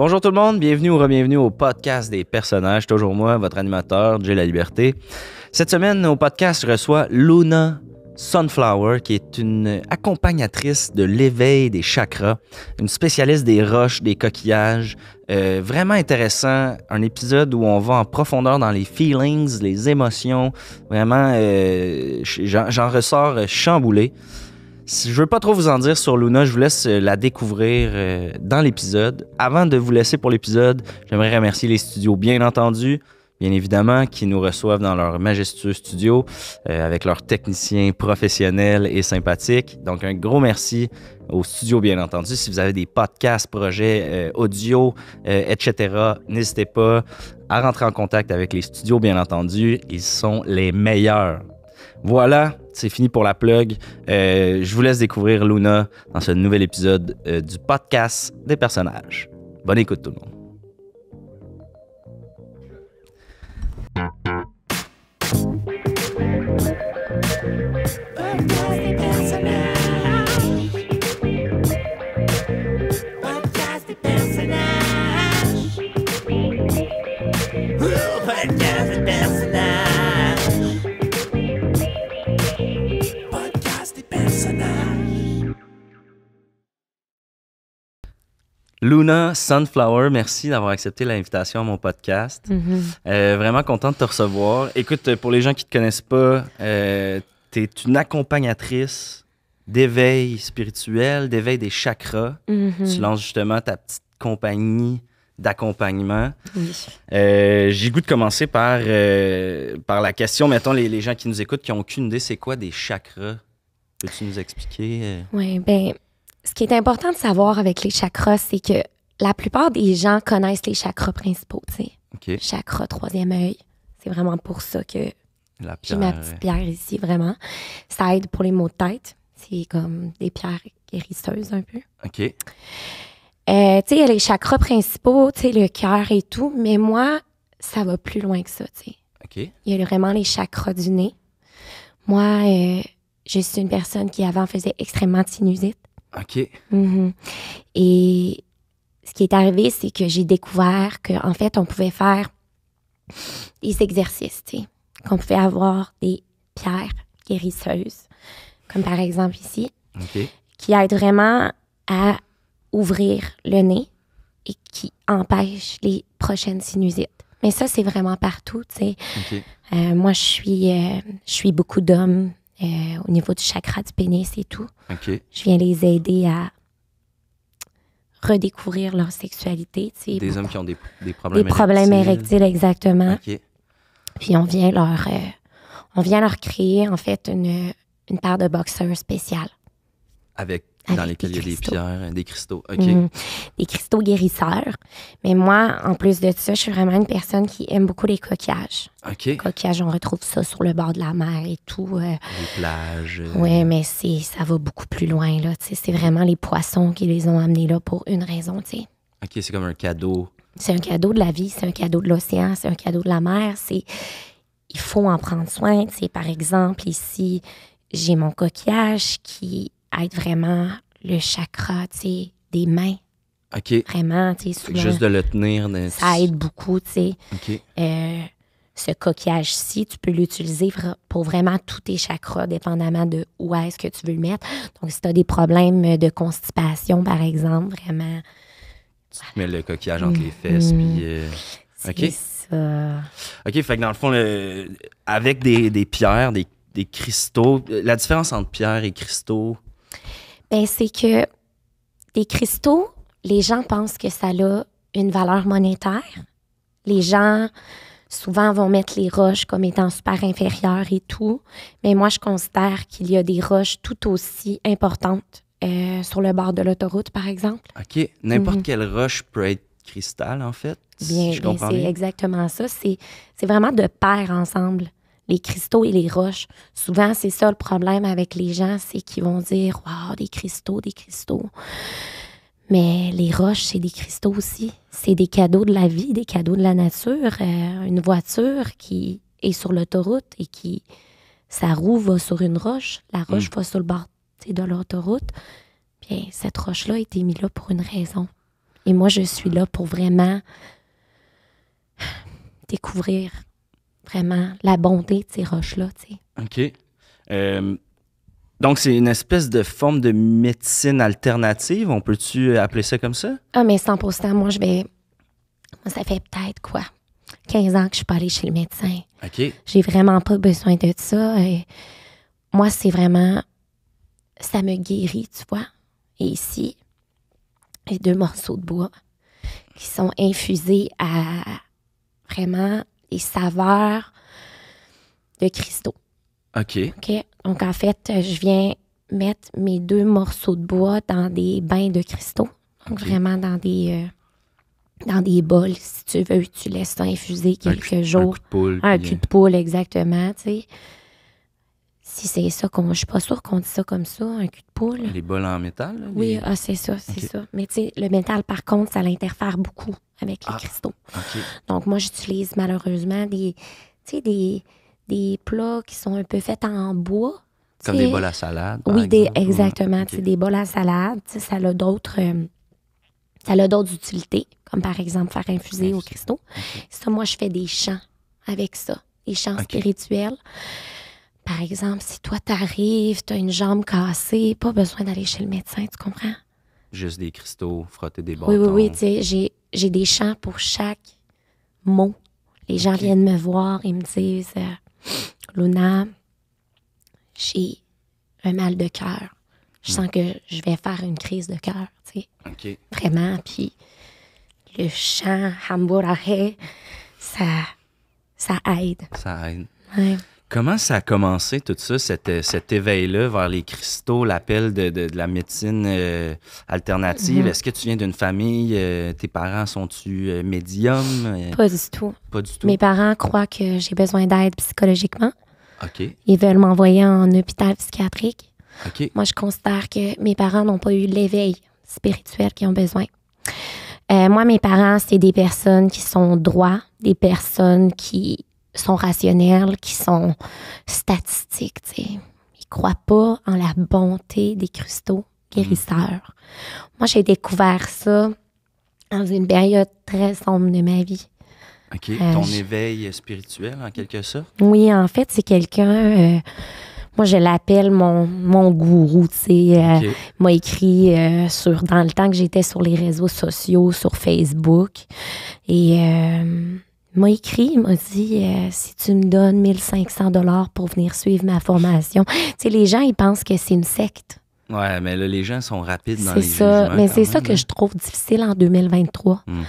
Bonjour tout le monde, bienvenue ou re-bienvenue au podcast des personnages. Toujours moi, votre animateur, j'ai La Liberté. Cette semaine, au podcast, je reçois Luna Sunflower, qui est une accompagnatrice de l'éveil des chakras, une spécialiste des roches, des coquillages. Euh, vraiment intéressant, un épisode où on va en profondeur dans les feelings, les émotions. Vraiment, euh, j'en ressors chamboulé. Si je veux pas trop vous en dire sur Luna, je vous laisse euh, la découvrir euh, dans l'épisode. Avant de vous laisser pour l'épisode, j'aimerais remercier les studios, bien entendu, bien évidemment, qui nous reçoivent dans leur majestueux studio euh, avec leurs techniciens professionnels et sympathiques. Donc, un gros merci aux studios bien entendu. Si vous avez des podcasts, projets audio, etc., n'hésitez pas à rentrer en contact avec les studios, bien entendu. Ils sont les meilleurs. Voilà, c'est fini pour la plug. Euh, je vous laisse découvrir Luna dans ce nouvel épisode euh, du podcast des personnages. Bonne écoute tout le monde. Luna Sunflower, merci d'avoir accepté l'invitation à mon podcast. Mhm. Euh, vraiment content de te recevoir. Écoute, euh, pour les gens qui ne te connaissent pas, euh, tu es une accompagnatrice d'éveil spirituel, d'éveil des chakras. Mhm. Tu lances justement ta petite compagnie d'accompagnement. J'ai goût de commencer par, par la question, mettons, les, gens qui nous écoutent qui n'ont aucune idée, c'est quoi des chakras? Peux-tu nous expliquer? Oui, ben ce qui est important de savoir avec les chakras, c'est que la plupart des gens connaissent les chakras principaux, tu sais. Chakra, troisième œil. C'est vraiment pour ça que j'ai ma petite pierre ici, vraiment. Ça aide pour les maux de tête. C'est comme des pierres guérisseuses un peu. OK. Euh, il y a les chakras principaux, tu le cœur et tout, mais moi, ça va plus loin que ça, Il y a vraiment les chakras du nez. Moi, euh, je suis une personne qui avant faisait extrêmement sinusite. OK. Mhm. Et ce qui est arrivé, c'est que j'ai découvert qu'en fait, on pouvait faire des exercices, tu sais, qu'on pouvait avoir des pierres guérisseuses, comme par exemple ici, qui aident vraiment à ouvrir le nez et qui empêchent les prochaines sinusites. Mais ça, c'est vraiment partout, tu sais. Euh, moi, je suis, euh, je suis beaucoup d'hommes euh, au niveau du chakra du pénis et tout. Je viens les aider à redécouvrir leur sexualité. des hommes qui ont des, des problèmes Des problèmes érectiles, exactement. Puis on vient leur euh, on vient leur créer en fait une, une paire de boxeurs spéciale. Avec dans lesquels il y a des pierres, des cristaux. OK. Mhm. Des cristaux guérisseurs. Mais moi, en plus de ça, je suis vraiment une personne qui aime beaucoup les coquillages. OK. Les coquillages, on retrouve ça sur le bord de la mer et tout. Euh. les plages. Euh. Oui, mais c'est, ça va beaucoup plus loin, là. C'est vraiment les poissons qui les ont amenés là pour une raison, tu sais. OK, c'est comme un cadeau. C'est un cadeau de la vie, c'est un cadeau de l'océan, c'est un cadeau de la mer. C'est... Il faut en prendre soin, tu Par exemple, ici, j'ai mon coquillage qui être vraiment le chakra, des mains. OK. Vraiment, tu sais, Juste de le tenir. Ça aide beaucoup, tu sais. Euh, ce coquillage-ci, tu peux l'utiliser pour vraiment tous tes chakras, dépendamment de où est-ce que tu veux le mettre. Donc, si tu as des problèmes de constipation, par exemple, vraiment. Tu mets le coquillage entre les fesses, mm-hmm. puis. Euh, OK. Ça. OK, fait que dans le fond, avec des, pierres, des, cristaux, euh, la différence entre pierres et cristaux, ben, c'est que des cristaux, les gens pensent que ça a une valeur monétaire. Les gens, souvent, vont mettre les roches comme étant super inférieures et tout. Mais moi, je considère qu'il y a des roches tout aussi importantes euh, sur le bord de l'autoroute, par exemple. OK. N'importe mhm. quelle roche peut être cristal, en fait. Bien, je comprends bien c'est exactement ça. C'est vraiment de pair ensemble les cristaux et les roches. Souvent, c'est ça le problème avec les gens, c'est qu'ils vont dire Waouh, des cristaux, des cristaux. Mais les roches, c'est des cristaux aussi. C'est des cadeaux de la vie, des cadeaux de la nature. Euh, une voiture qui est sur l'autoroute et qui. Sa roue va sur une roche, la roche mm. va sur le bord de l'autoroute. Bien, cette roche-là a été mise là pour une raison. Et moi, je suis là pour vraiment découvrir vraiment la bonté de ces roches-là. OK. Euh, donc, c'est une espèce de forme de médecine alternative. On peut-tu appeler ça comme ça? Ah, mais 100 Moi, je vais. Moi, ça fait peut-être quoi? 15 ans que je suis pas allée chez le médecin. OK. J'ai vraiment pas besoin de ça. moi, c'est vraiment. Ça me guérit, tu vois. Et ici, les deux morceaux de bois qui sont infusés à vraiment les saveurs de cristaux. OK. OK. Donc, en fait, je viens mettre mes deux morceaux de bois dans des bains de cristaux. Donc, vraiment dans des. Euh, dans des bols, si tu veux, tu laisses ça infuser quelques jours. Un cul de poule. Un cul euh, de poule, exactement, Si c'est ça qu'on. Je suis pas sûre qu'on dit ça comme ça, un cul de poule. Les bols en métal, Oui, ah, c'est ça, c'est ça. Mais tu sais, le métal, par contre, ça l'interfère beaucoup avec les ah, cristaux. Donc, moi, j'utilise malheureusement des, des, plats qui sont un peu faits en bois. Comme mm, des bols à salade. oui, des, exactement. Des bols à salade. Ça a d'autres. Euh, ça a utilités, comme par exemple faire infuser aux cristaux. Ça, moi, je fais des chants avec ça, des chants spirituels. Par exemple, si toi, t'arrives, t'as une jambe cassée, pas besoin d'aller chez le médecin, tu comprends? Juste des cristaux, frotter des bâtons. Oui, oui, oui. J'ai j'ai des chants pour chaque mot. Les gens viennent me voir et me disent euh, Luna, j'ai un mal de cœur. Je sens mm. que je vais faire une crise de cœur. Vraiment. Puis le chant hamburger, ça, ça aide. Ça aide. Comment ça a commencé tout ça, cet, euh, éveil-là vers les cristaux, l'appel de, la médecine euh, alternative? Mm-hmm. Est-ce que tu viens d'une famille, euh, tes parents sont-tu médiums? Pas du tout. Pas du tout. Mes parents croient que j'ai besoin d'aide psychologiquement. OK. Ils veulent m'envoyer en hôpital psychiatrique. OK. Moi, je considère que mes parents n'ont pas eu l'éveil spirituel qu'ils ont besoin. moi, mes parents, c'est des personnes qui sont droits, des personnes qui, sont rationnels, qui sont statistiques. sais. Ils croient pas en la bonté des cristaux guérisseurs. Mm. Moi, j'ai découvert ça dans une période très sombre de ma vie. OK. Euh, ton éveil spirituel, en quelque sorte? Oui, en fait, c'est quelqu'un. Euh, moi, je l'appelle mon, gourou, tu sais. Euh, m'a écrit sur, dans le temps que j'étais sur les réseaux sociaux, sur Facebook. Et m'a écrit, il m'a dit euh, si tu me donnes 1500 dollars pour venir suivre ma formation. tu sais, les gens, ils pensent que c'est une secte. Ouais, mais là, les gens sont rapides dans les ça, Mais c'est ça que hein. je trouve difficile en 2023. Hmm.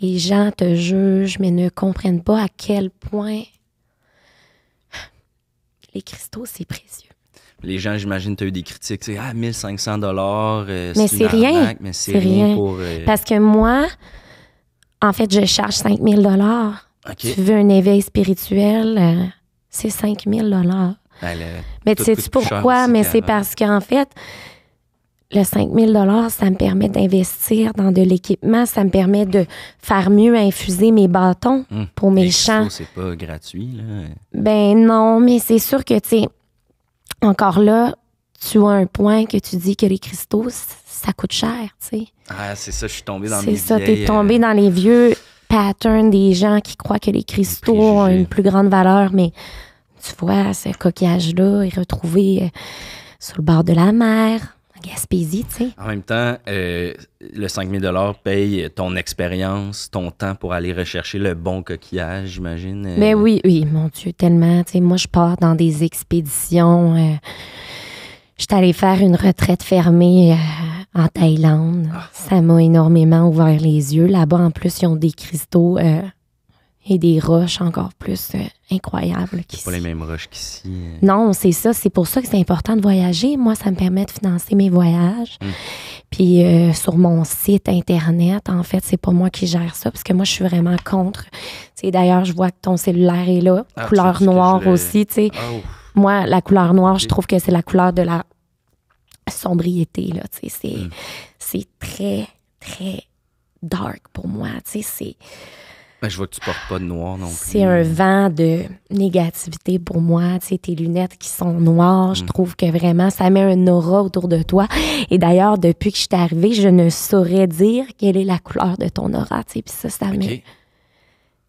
Les gens te jugent, mais ne comprennent pas à quel point les cristaux, c'est précieux. Les gens, j'imagine, tu as eu des critiques, tu sais, ah, 1500 dollars, euh, Mais c'est rien. Mais c'est rien, Pour, euh, Parce que moi, en fait, je charge 5 000 Tu veux un éveil spirituel, euh, c'est 5 000 ben, Mais tu sais pourquoi? Mais c'est parce qu'en fait, le 5 000 ça me permet d'investir dans de l'équipement, ça me permet de faire mieux infuser mes bâtons hmm. pour mes chants. champs. C'est pas gratuit, là. Ben non, mais c'est sûr que, tu sais, encore là, tu as un point que tu dis que les cristaux, ça coûte cher, tu sais. Ah, c'est ça, je suis tombée dans les vieux. C'est ça, t'es euh, dans les vieux patterns des gens qui croient que les cristaux ont une plus grande valeur, mais tu vois, ce coquillage-là est retrouvé euh, sur le bord de la mer, en Gaspésie, tu sais. En même temps, euh, le 5000 paye ton expérience, ton temps pour aller rechercher le bon coquillage, j'imagine. Mais euh. ben oui, oui, mon Dieu, tellement. Tu sais, moi, je pars dans des expéditions. Je suis allée faire une retraite fermée euh, en Thaïlande. Ah, ah. Ça m'a énormément ouvert les yeux. Là-bas, en plus, ils ont des cristaux euh, et des roches encore plus euh, incroyables qu'ici. Pas les mêmes roches qu'ici. Non, c'est ça. C'est pour ça que c'est important de voyager. Moi, ça me permet de financer mes voyages. Hmm. Puis sur mon site internet, en fait, c'est pas moi qui gère ça parce que moi, je suis vraiment contre. d'ailleurs, je vois que ton cellulaire est là, ah, couleur noire aussi. Moi, la couleur noire, je trouve que c'est la couleur de la sobriété, là, tu sais, mm. c'est très, très dark pour moi, tu sais, c'est... Ben, je vois que tu portes pas de noir non plus. C'est un vent de négativité pour moi. Tu sais, tes lunettes qui sont noires, je mm. trouve que vraiment, ça met un aura autour de toi. Et d'ailleurs, depuis que je suis arrivée, je ne saurais dire quelle est la couleur de ton aura. Tu sais, puis ça, ça met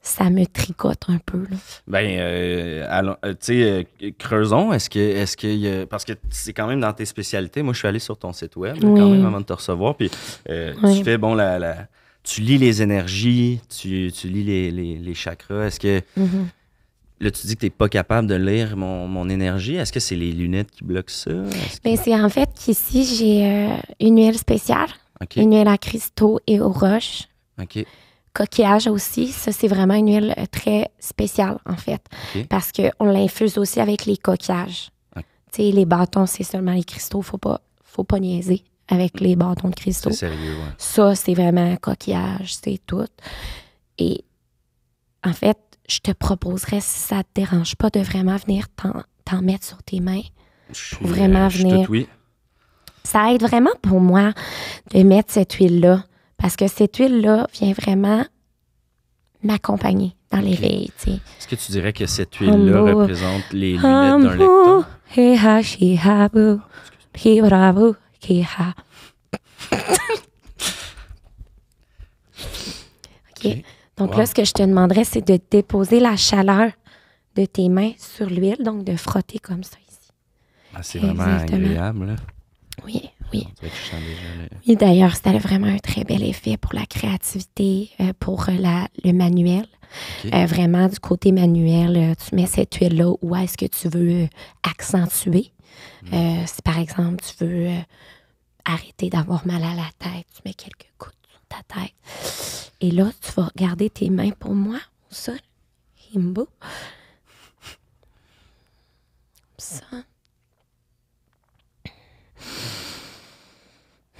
ça me tricote un peu. Là. Ben, euh, euh, tu sais, euh, creusons. Est-ce que, est-ce que, parce que c'est quand même dans tes spécialités. Moi, je suis allé sur ton site web quand même avant de te recevoir. Puis tu fais bon la, tu lis les énergies, tu, lis les, les, chakras. Est-ce que mm-hmm. Là, tu dis que tu n'es pas capable de lire mon, énergie. Est-ce que c'est les lunettes qui bloquent ça? Bien, c'est en fait qu'ici, j'ai une huile spéciale, une huile à cristaux et aux roches. OK coquillage aussi, ça, c'est vraiment une huile euh, très spéciale, en fait, parce qu'on l'infuse aussi avec les coquillages. Ah. Tu sais, les bâtons, c'est seulement les cristaux, faut pas, faut pas niaiser avec mm. les bâtons de cristaux. Sérieux, ouais. Ça, c'est vraiment un coquillage, c'est tout. Et en fait, je te proposerais, si ça te dérange pas, de vraiment venir t'en mettre sur tes mains. Je, vraiment euh, venir. ça aide vraiment pour moi de mettre cette huile-là parce que cette huile-là vient vraiment m'accompagner dans les okay. veilles. Est-ce que tu dirais que cette huile-là représente les lunettes d'un lecteur? OK. Donc là, ce que je te demanderais, c'est de déposer la chaleur de tes mains sur l'huile, donc de frotter comme ça ici. Ah, c'est vraiment agréable. Là. Oui, oui. d'ailleurs, c'était vraiment un très bel effet pour la créativité, euh, pour euh, la, le manuel. Euh, vraiment, du côté manuel, tu mets cette huile-là où est-ce que tu veux accentuer. Hmm. si par exemple, tu veux arrêter d'avoir mal à la tête, tu mets quelques coups sur ta tête. Et là, tu vas regarder tes mains pour moi au sol. Ça.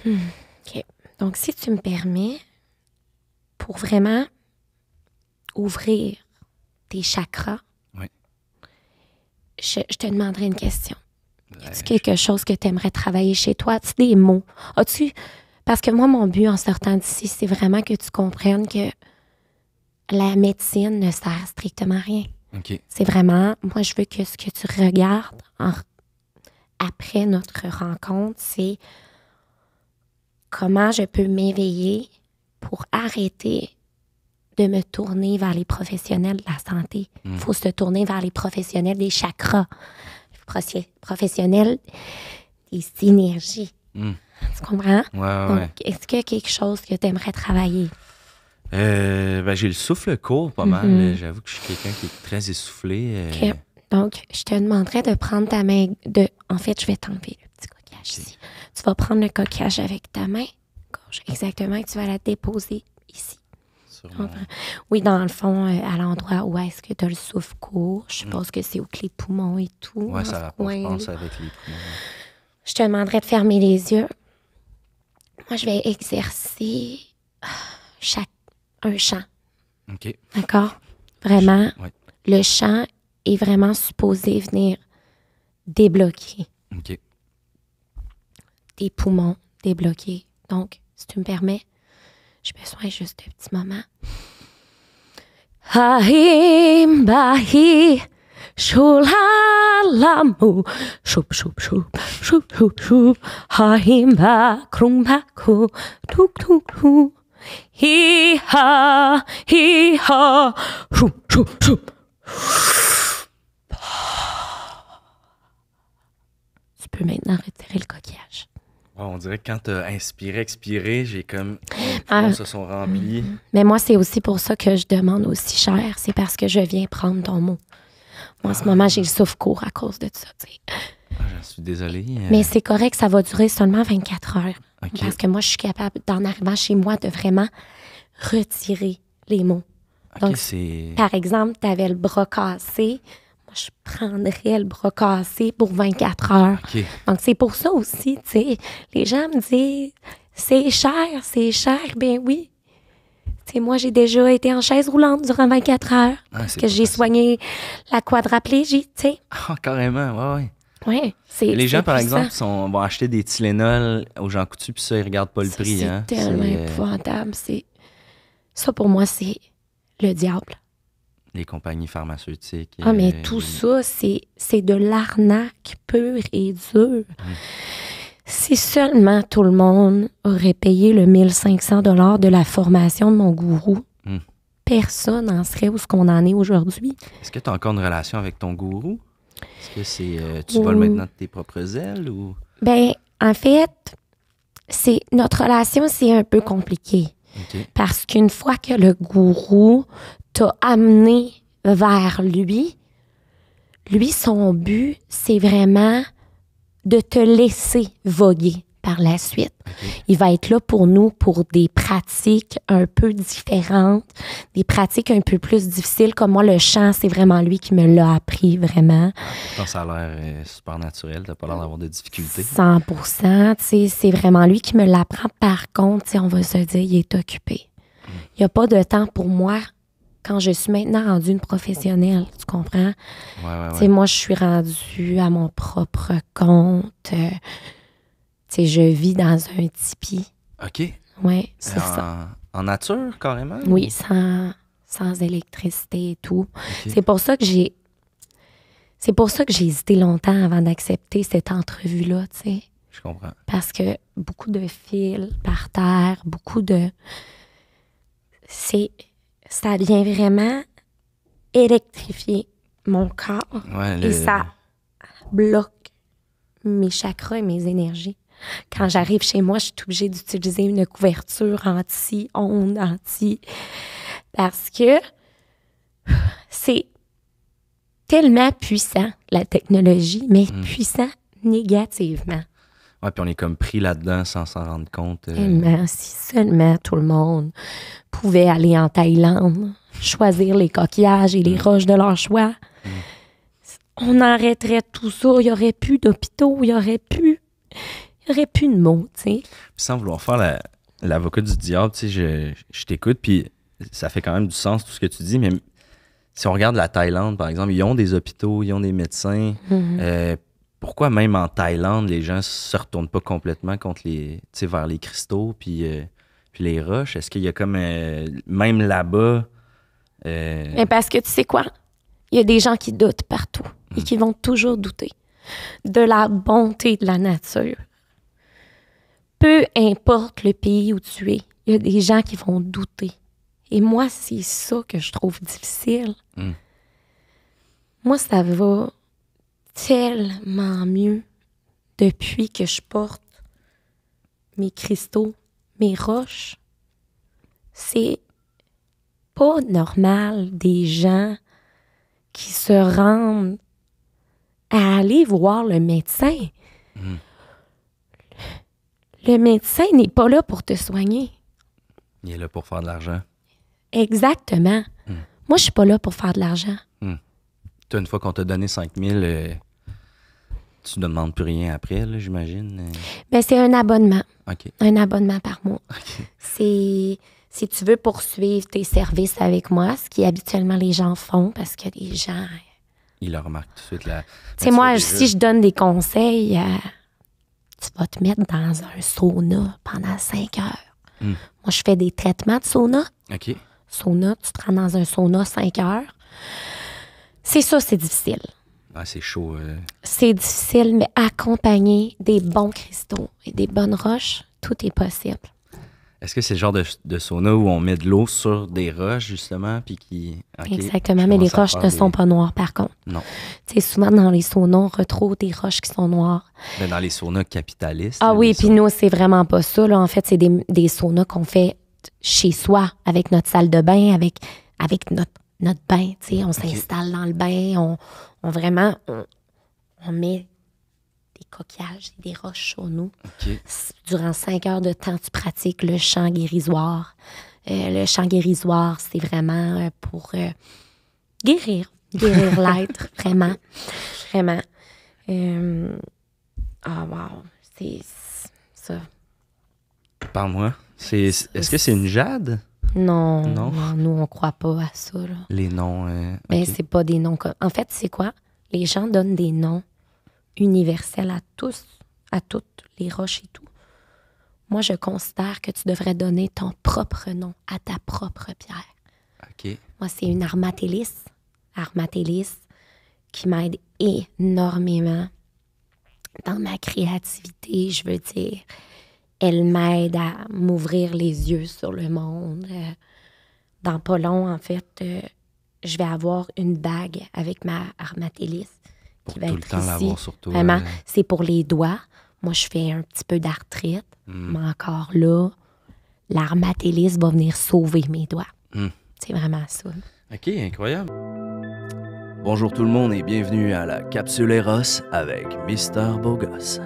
OK. Donc, si tu me permets, pour vraiment ouvrir tes chakras, je, te demanderai une question. a tu quelque chose que tu aimerais travailler chez toi? As-tu des mots? Parce que moi, mon but en sortant d'ici, c'est vraiment que tu comprennes que la médecine ne sert strictement à rien. C'est vraiment, moi, je veux que ce que tu regardes après notre rencontre, c'est comment je peux m'éveiller pour arrêter de me tourner vers les professionnels de la santé. Il hmm. faut se tourner vers les professionnels des chakras, les professionnels des synergies. Hmm. Tu comprends? Donc, est-ce qu'il y a quelque chose que tu aimerais travailler? Euh, ben, j'ai le souffle court pas mal. Mm-hmm. J'avoue que je suis quelqu'un qui est très essoufflé. Euh. Donc, je te demanderais de prendre ta main. De... En fait, je vais t'enlever tu vas prendre le coquillage avec ta main gauche, exactement, et tu vas la déposer ici. Oui, dans le fond, euh, à l'endroit où est-ce que tu as le souffle court, je mm. pense que c'est au clés de poumon et tout. Hein, ça je Je te demanderais de fermer les yeux. Moi, je vais exercer ah, chaque, un chant. D'accord? Vraiment, le chant est vraiment supposé venir débloquer. OK des poumons débloqués. Donc, si tu me permets, j'ai besoin juste d'un petit moment. Ahim, bahi shulalamu shup, shup shup shup shup shup ahim, ba krum ba ko tuk tuk tuk hi ha hi ha shup, shup, Tu peux maintenant retirer le coquillage on dirait que quand tu as inspiré, expiré, j'ai comme. Les ah. se sont remplis. Mm-hmm. Mais moi, c'est aussi pour ça que je demande aussi cher. C'est parce que je viens prendre ton mot. Moi, en ce ah. moment, j'ai le souffle court à cause de ça. Ah, j'en suis désolée. Euh. Mais c'est correct, ça va durer seulement 24 heures. Parce que moi, je suis capable, d'en arrivant chez moi, de vraiment retirer les mots. par exemple, tu avais le bras cassé je prendrais le bras cassé pour 24 heures. Donc, c'est pour ça aussi, tu sais. Les gens me disent, c'est cher, c'est cher. Ben oui. Tu moi, j'ai déjà été en chaise roulante durant 24 heures ah, parce que j'ai soigné la quadraplégie, tu sais. Ah, carrément, ouais, ouais. Oui, c'est Les gens, par exemple, vont acheter des Tylenol aux gens coutus, puis ça, ils regardent pas le prix. Hein. C'est tellement euh, épouvantable. Ça, pour moi, c'est le diable les compagnies pharmaceutiques. Ah, mais tout ça, c'est de l'arnaque pure et dure. Si seulement tout le monde aurait payé le 1500 dollars de la formation de mon gourou, hmm. personne n'en serait où ce qu'on en est aujourd'hui. Est-ce que tu as encore une relation avec ton gourou? Est-ce que c'est euh, tu voles maintenant de tes propres ailes ou? Ben, en fait, c'est notre relation, c'est un peu compliqué. Parce qu'une fois que le gourou t'a amené vers lui, lui, son but, c'est vraiment de te laisser voguer par la suite. Il va être là pour nous pour des pratiques un peu différentes, des pratiques un peu plus difficiles. Comme moi, le chant, c'est vraiment lui qui me l'a appris, vraiment. ça a l'air euh, super naturel, t'as pas l'air d'avoir de difficultés. 100 c'est vraiment lui qui me l'apprend. Par contre, on va se dire, il est occupé. Mm. Il n'y a pas de temps pour moi quand je suis maintenant rendue une professionnelle, tu comprends? Ouais, Moi, je suis rendue à mon propre compte. Euh, c'est je vis dans un tipi. OK. Oui, c'est ça. En nature, carrément? Oui, sans, sans électricité et tout. C'est pour ça que j'ai. C'est pour ça que j'ai hésité longtemps avant d'accepter cette entrevue-là, tu sais. Je comprends. Parce que beaucoup de fils par terre, beaucoup de. C'est. Ça vient vraiment électrifier mon corps. et ça bloque mes chakras et mes énergies. Quand j'arrive chez moi, je suis obligée d'utiliser une couverture anti-onde, anti... Parce que c'est tellement puissant, la technologie, mais mmh. puissant négativement. Oui, puis on est comme pris là-dedans sans s'en rendre compte. Euh. si seulement tout le monde pouvait aller en Thaïlande, choisir les coquillages et les mmh. roches de leur choix, mmh. on arrêterait tout ça. Il n'y aurait plus d'hôpitaux, il n'y aurait plus aurait tu sais. Sans vouloir faire l'avocat du diable, tu je, t'écoute, puis ça fait quand même du sens tout ce que tu dis, mais si on regarde la Thaïlande, par exemple, ils ont des hôpitaux, ils ont des médecins. Mm-hmm. Euh, pourquoi même en Thaïlande, les gens se retournent pas complètement contre les, vers les cristaux euh, puis, les roches? Est-ce qu'il y a comme, euh, même là-bas... Mais parce que tu sais quoi? Il y a des gens qui doutent partout et mm. qui vont toujours douter de la bonté de la nature peu importe le pays où tu es, il y a des gens qui vont douter. Et moi, c'est ça que je trouve difficile. Hmm. Moi, ça va tellement mieux depuis que je porte mes cristaux, mes roches. C'est pas normal des gens qui se rendent à aller voir le médecin. Hmm. Le médecin n'est pas là pour te soigner. Il est là pour faire de l'argent. Exactement. Hmm. Moi, je suis pas là pour faire de l'argent. Hmm. une fois qu'on t'a donné 5000, euh, tu ne demandes plus rien après, j'imagine. Euh. Ben, c'est un abonnement. Un abonnement par mois. C'est si tu veux poursuivre tes services avec moi, ce qui habituellement les gens font parce que les gens. Euh, Ils le remarquent tout de suite. Tu sais, moi, si je donne des conseils à tu vas te mettre dans un sauna pendant cinq heures. Hmm. Moi, je fais des traitements de sauna. OK. Sauna, tu te rends dans un sauna cinq heures. C'est ça, c'est difficile. c'est chaud. Euh. C'est difficile, mais accompagné des bons cristaux et des bonnes roches, tout est possible. Est-ce que c'est le genre de, sauna où on met de l'eau sur des roches, justement, puis qui... Exactement, mais les roches ne sont pas noires, par contre. Non. Tu sais, souvent, dans les saunas, on retrouve des roches qui sont noires. Mais ben, dans les saunas capitalistes... Ah oui, puis nous, c'est vraiment pas ça. Là. En fait, c'est des, des, saunas qu'on fait chez soi, avec notre salle de bain, avec, avec notre, notre bain. Tu sais, on s'installe dans le bain, on, vraiment... on met des coquillages et des roches au nous. Durant cinq heures de temps, tu pratiques le chant guérisoire. Euh, le chant guérisoire, c'est vraiment euh, pour euh, guérir, guérir l'être, vraiment, vraiment. Ah, oh, wow, c'est ça. Par moi, c'est, est-ce que c'est une jade? Non, nous, on croit pas à ça. Les noms. Mais ben, c'est pas des noms. En fait, c'est quoi? Les gens donnent des noms universelle à tous, à toutes les roches et tout. Moi, je considère que tu devrais donner ton propre nom à ta propre pierre. Moi, c'est une armatélis. Armatélis qui m'aide énormément dans ma créativité, je veux dire. Elle m'aide à m'ouvrir les yeux sur le monde. Euh, dans pas long, en fait, euh, je vais avoir une bague avec ma armatélis ben, tout le temps l'avoir sur Vraiment, hein. c'est pour les doigts. Moi, je fais un petit peu d'arthrite, hmm. mais encore là, l'armatélis va venir sauver mes doigts. Hmm. C'est vraiment ça. OK, incroyable. Bonjour tout le monde et bienvenue à la Capsule Eros avec Mister Bogos.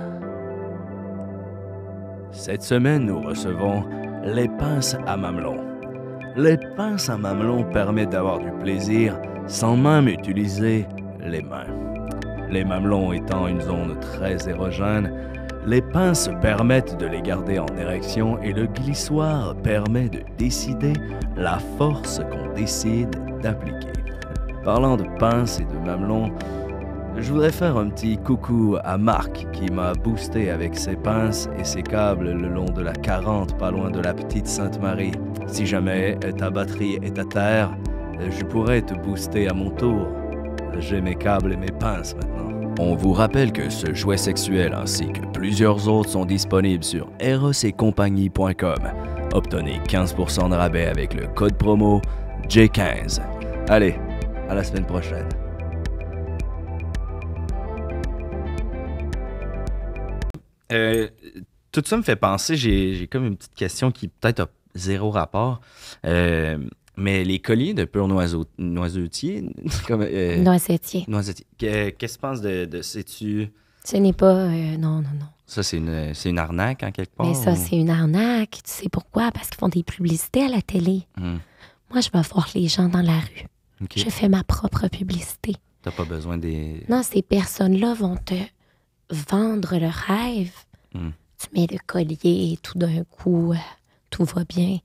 Cette semaine, nous recevons les pinces à mamelon. Les pinces à mamelon permettent d'avoir du plaisir sans même utiliser les mains. Les mamelons étant une zone très érogène, les pinces permettent de les garder en érection et le glissoir permet de décider la force qu'on décide d'appliquer. Parlant de pinces et de mamelons, je voudrais faire un petit coucou à Marc qui m'a boosté avec ses pinces et ses câbles le long de la 40 pas loin de la petite Sainte-Marie. Si jamais ta batterie est à terre, je pourrais te booster à mon tour. J'ai mes câbles et mes pinces maintenant. On vous rappelle que ce jouet sexuel ainsi que plusieurs autres sont disponibles sur erosetcompagnie.com. Obtenez 15% de rabais avec le code promo J15. Allez, à la semaine prochaine. Euh, tout ça me fait penser, j'ai comme une petite question qui peut-être a zéro rapport. Euh, mais les colliers de pur noiseau, noisetier. Euh, qu'est-ce que tu penses de. de tu Ce n'est pas. Euh, non, non, non. Ça, c'est une, arnaque en quelque ben, part. Mais ça, c'est une arnaque. Tu sais pourquoi? Parce qu'ils font des publicités à la télé. Hmm. Moi, je vais voir les gens dans la rue. Je fais ma propre publicité. T'as pas besoin des. Non, ces personnes-là vont te vendre leur rêve. Hmm. Tu mets le collier et tout d'un coup, euh, tout va bien.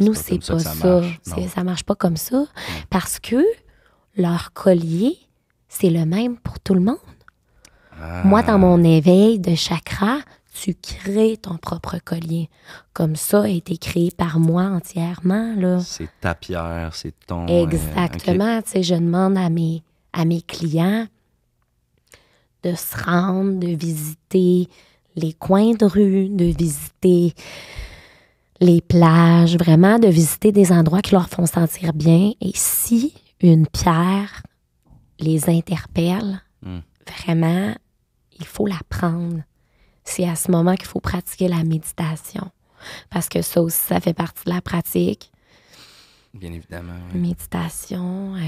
Nous, c'est pas, ça. Ça. marche. pas comme ça. Parce que leur collier, c'est le même pour tout le monde. Moi, dans mon ah. éveil de chakra, tu crées ton propre collier. Comme ça a été créé par moi entièrement. C'est ta pierre, c'est ton. Euh, Exactement. je demande à à mes clients de se rendre, de visiter les coins de rue, de visiter les plages, vraiment de visiter des endroits qui leur font sentir bien. Et si une pierre les interpelle, hmm. vraiment, il faut la prendre. C'est à ce moment qu'il faut pratiquer la méditation. Parce que ça aussi, ça fait partie de la pratique. Bien évidemment. Méditation. Euh,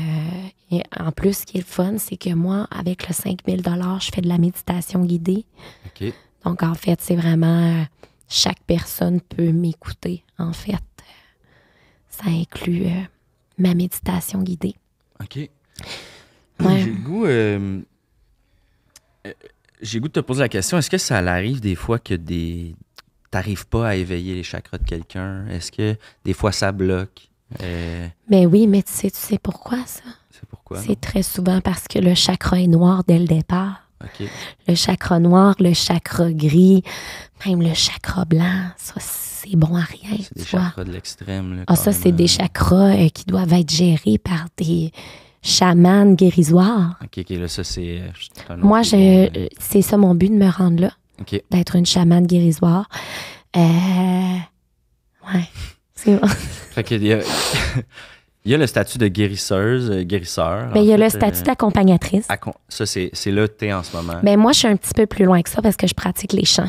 et en plus, ce qui est le fun, c'est que moi, avec le 5000 je fais de la méditation guidée. OK. Donc, en fait, c'est vraiment. Euh, chaque personne peut m'écouter, en fait. Ça inclut euh, ma méditation guidée. OK. Euh, j'ai le goût. de te poser la question. Est-ce que ça arrive des fois que des. T'arrives pas à éveiller les chakras de quelqu'un? Est-ce que des fois ça bloque? Mais euh, ben oui, mais tu sais, tu sais pourquoi ça? C'est pourquoi? C'est très souvent parce que le chakra est noir dès le départ. Le chakra noir, le chakra gris, même le chakra blanc, ça, c'est bon à rien. C'est des chakras de l'extrême. ah, ça, c'est des euh, chakras euh, qui doivent être gérés par des chamans guérisoires. OK, OK, là, ça, c'est. Euh, Moi, je, c'est ça mon but de me rendre là. Ok. D'être une chamane guérisoire. Euh, ouais. C'est bon. fait a... Il y a le statut de guérisseuse, euh, guérisseur. Ben, il y a le euh, statut d'accompagnatrice. ça, c'est, c'est là en ce moment. Ben, moi, je suis un petit peu plus loin que ça parce que je pratique les chants.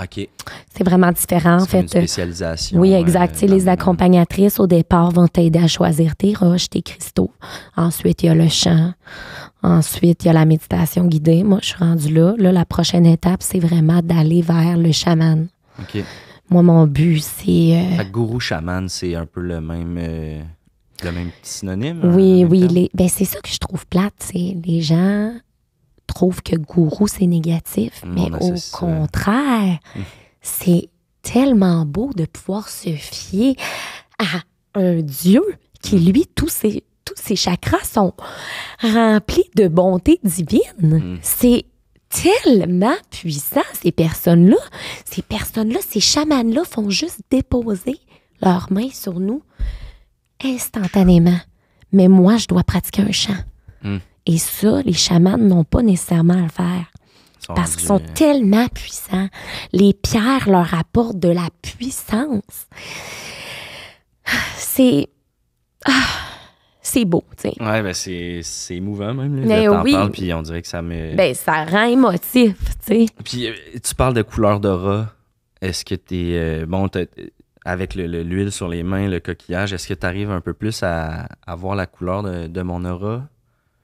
OK. C'est vraiment différent. en fait, une euh, spécialisation. Oui, exact. les accompagnatrices, au départ, vont t'aider à choisir tes roches, tes cristaux. Ensuite, il y a le chant. Ensuite, il y a la méditation guidée. Moi, je suis rendue là. Là, la prochaine étape, c'est vraiment d'aller vers le chaman. OK. Moi, mon but, c'est... euh, gourou chaman, c'est un peu le même le même synonyme. Oui, oui. Ben, c'est ça que je trouve plate. c'est Les gens trouvent que gourou, c'est négatif. Mm, mais ben, au contraire, mm. c'est tellement beau de pouvoir se fier à un Dieu qui, mm. lui, tous ses, tous ses chakras sont remplis de bonté divine. C'est tellement puissant, ces personnes-là. Ces personnes-là, ces chamanes là font juste déposer leurs mains sur nous instantanément. Mais moi, je dois pratiquer un chant. Hmm. Et ça, les chamans n'ont pas nécessairement à le faire. Parce qu'ils sont euh, tellement puissants. Les pierres leur apportent de la puissance. C'est. Ah, c'est beau, tu sais. Ouais, ben c'est, c'est émouvant même. Mais puis on dirait que ça me. Ben, ça rend émotif, tu sais. Puis euh, tu parles de couleur d'aura. Est-ce que t'es. Euh, bon, bon, avec l'huile sur les mains, le coquillage, est-ce que tu arrives un peu plus à, voir la couleur de, mon aura?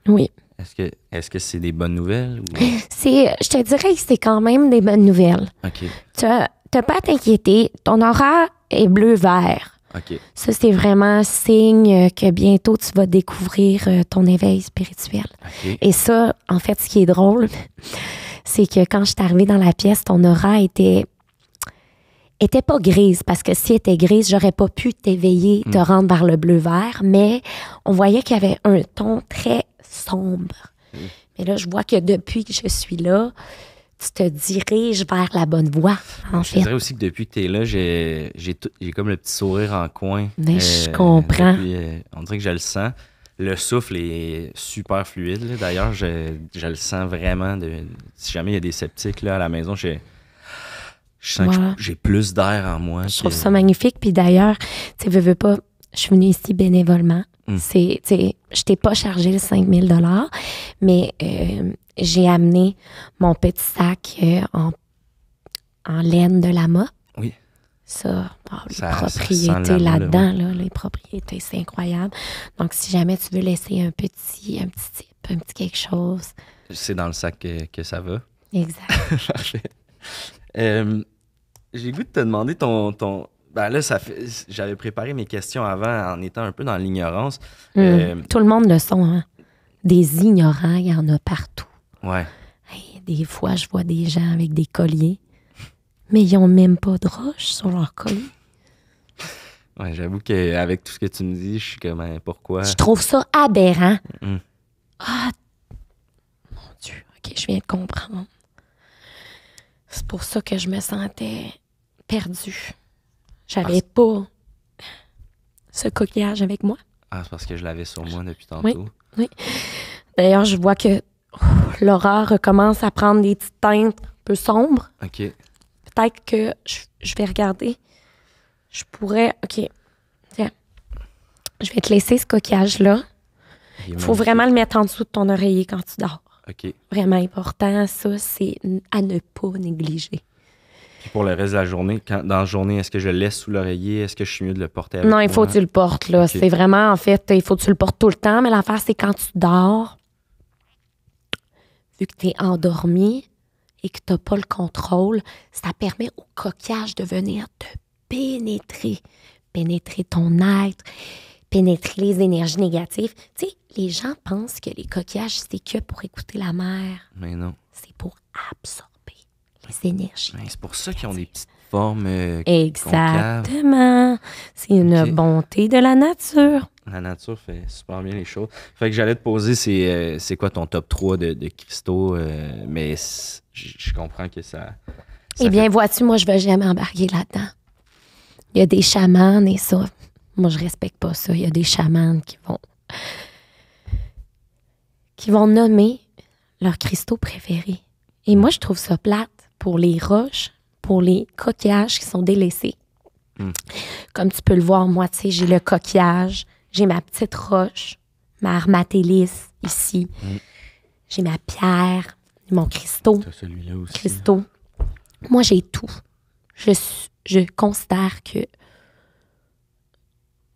Oui. Est-ce que est que c'est des bonnes nouvelles? C'est, je te dirais que c'est quand même des bonnes nouvelles. OK. Tu n'as pas à t'inquiéter. Ton aura est bleu-vert. OK. Ça, c'est vraiment signe que bientôt tu vas découvrir euh, ton éveil spirituel. OK. Et ça, en fait, ce qui est drôle, c'est que quand je suis arrivée dans la pièce, ton aura était était pas grise parce que si elle était grise, j'aurais pas pu t'éveiller, mm. te rendre vers le bleu vert, mais on voyait qu'il y avait un ton très sombre. Mm. Mais là, je vois que depuis que je suis là, tu te diriges vers la bonne voie, en fait. Je dirais aussi que depuis que tu es là, j'ai, comme le petit sourire en coin. je euh, comprends. Euh, on dirait que je le sens. Le souffle est super fluide. D'ailleurs, je, le sens vraiment. De, si jamais il y a des sceptiques à la maison, j'ai je sens j'ai plus d'air en moi. Je trouve ça magnifique. Puis d'ailleurs, tu veux, veux pas, je suis venue ici bénévolement. Mm. je t'ai pas chargé le 5000 dollars, mais euh, j'ai amené mon petit sac euh, en, laine de lama. Oui. Ça, ah, les propriétés là-dedans, les propriétés, c'est incroyable. Donc, si jamais tu veux laisser un petit, un petit type, un petit quelque chose. C'est dans le sac que, ça va. Exact. J'ai goût de te demander ton. ton... Ben là, ça fait... j'avais préparé mes questions avant en étant un peu dans l'ignorance. Hmm. Euh, tout le monde le sent. Hein. Des ignorants, il y en a partout. Ouais. des fois, je vois des gens avec des colliers, mais ils n'ont même pas de roche sur leur collier. Ouais, j'avoue qu'avec tout ce que tu me dis, je suis comme, ben, pourquoi? Je trouve ça aberrant. Hmm. Ah, mon Dieu, OK, je viens de comprendre. C'est pour ça que je me sentais perdu, J'avais pas ce coquillage avec moi. Ah, c'est parce que je l'avais sur moi depuis tantôt. Oui. oui. D'ailleurs, je vois que recommence à prendre des petites teintes un peu sombres. OK. Peut-être que je, vais regarder. Je pourrais. OK. Tiens. Je vais te laisser ce coquillage-là. Il faut vraiment le mettre en dessous de ton oreiller quand tu dors. OK. Vraiment important, ça, c'est à ne pas négliger pour le reste de la journée, quand, dans la journée, est-ce que je le laisse sous l'oreiller? Est-ce que je suis mieux de le porter Non, il faut que tu le portes. là. C'est vraiment, en fait, il faut que tu le portes tout le temps. Mais l'affaire, c'est quand tu dors, vu que tu es endormi et que tu n'as pas le contrôle, ça permet au coquillage de venir te pénétrer, pénétrer ton être, pénétrer les énergies négatives. Tu sais, les gens pensent que les coquillages, c'est que pour écouter la mer. Mais non. C'est pour absorber les énergies. c'est pour ça qu'ils ont des petites formes. Euh, Exactement. C'est une bonté de la nature. La nature fait super bien les choses. Fait que j'allais te poser, c'est, euh, quoi ton top 3 de, de cristaux? Euh, mais je comprends que ça. eh bien, vois-tu, moi, je ne vais jamais embarquer là-dedans. Il y a des chamans et ça. Moi, je respecte pas ça. Il y a des chamans qui vont. qui vont nommer leurs cristaux préférés. Et hmm. moi, je trouve ça plate pour les roches, pour les coquillages qui sont délaissés. Hmm. Comme tu peux le voir, moi, tu sais, j'ai le coquillage, j'ai ma petite roche, ma armatélis ici, hmm. j'ai ma pierre, mon cristaux. celui-là aussi. Hein. Moi, j'ai tout. Je, je considère que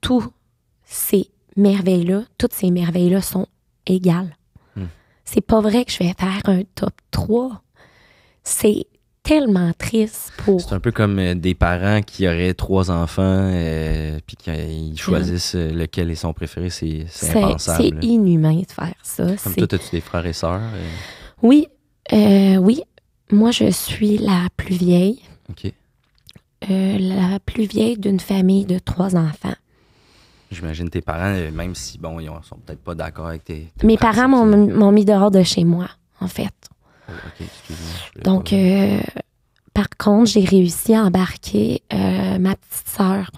tous ces merveilles-là, toutes ces merveilles-là sont égales. Hmm. C'est pas vrai que je vais faire un top 3. C'est tellement triste pour. C'est un peu comme euh, des parents qui auraient trois enfants et euh, puis qu'ils euh, choisissent lequel est son préféré. C'est, impensable. C'est inhumain de faire ça. Comme toi, as des frères et sœurs? Oui. oui. Moi, je suis la plus vieille. OK. la plus vieille d'une famille de trois enfants. J'imagine tes parents, même si, bon, ils sont peut-être pas d'accord avec tes. Mes parents m'ont mis dehors de chez moi, en fait. Donc, euh, par contre, j'ai réussi à embarquer euh, ma petite sœur,